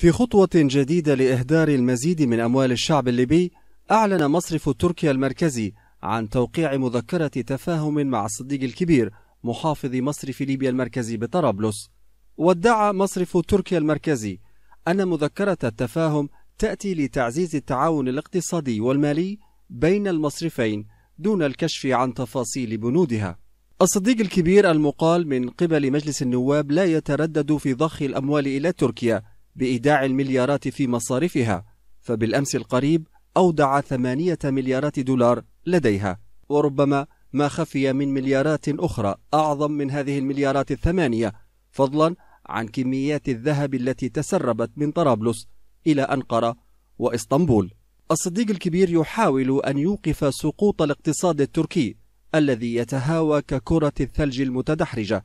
في خطوة جديدة لإهدار المزيد من أموال الشعب الليبي أعلن مصرف تركيا المركزي عن توقيع مذكرة تفاهم مع الصديق الكبير محافظ مصرف ليبيا المركزي بطرابلس وادعى مصرف تركيا المركزي أن مذكرة التفاهم تأتي لتعزيز التعاون الاقتصادي والمالي بين المصرفين دون الكشف عن تفاصيل بنودها الصديق الكبير المقال من قبل مجلس النواب لا يتردد في ضخ الأموال إلى تركيا بإيداع المليارات في مصارفها فبالأمس القريب أودع ثمانية مليارات دولار لديها وربما ما خفي من مليارات أخرى أعظم من هذه المليارات الثمانية فضلا عن كميات الذهب التي تسربت من طرابلس إلى أنقرة وإسطنبول الصديق الكبير يحاول أن يوقف سقوط الاقتصاد التركي الذي يتهاوى ككرة الثلج المتدحرجة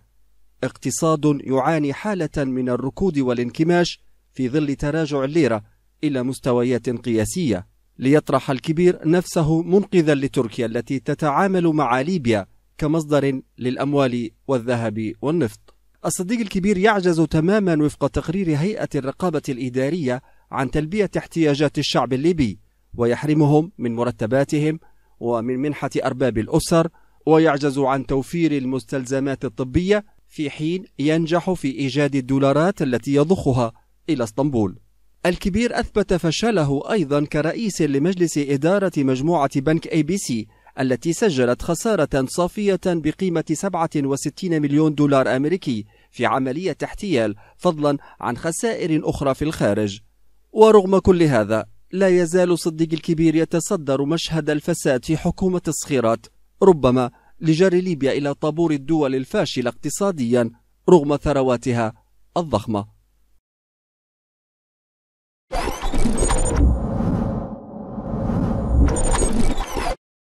اقتصاد يعاني حالة من الركود والانكماش في ظل تراجع الليرة إلى مستويات قياسية ليطرح الكبير نفسه منقذا لتركيا التي تتعامل مع ليبيا كمصدر للأموال والذهب والنفط الصديق الكبير يعجز تماما وفق تقرير هيئة الرقابة الإدارية عن تلبية احتياجات الشعب الليبي ويحرمهم من مرتباتهم ومن منحة أرباب الأسر ويعجز عن توفير المستلزمات الطبية في حين ينجح في إيجاد الدولارات التي يضخها إلى اسطنبول الكبير أثبت فشله أيضا كرئيس لمجلس إدارة مجموعة بنك أي بي سي التي سجلت خسارة صافية بقيمة 67 مليون دولار أمريكي في عملية احتيال فضلا عن خسائر أخرى في الخارج ورغم كل هذا لا يزال صديق الكبير يتصدر مشهد الفساد في حكومة الصخيرات ربما لجر ليبيا إلى طابور الدول الفاشلة اقتصاديا رغم ثرواتها الضخمة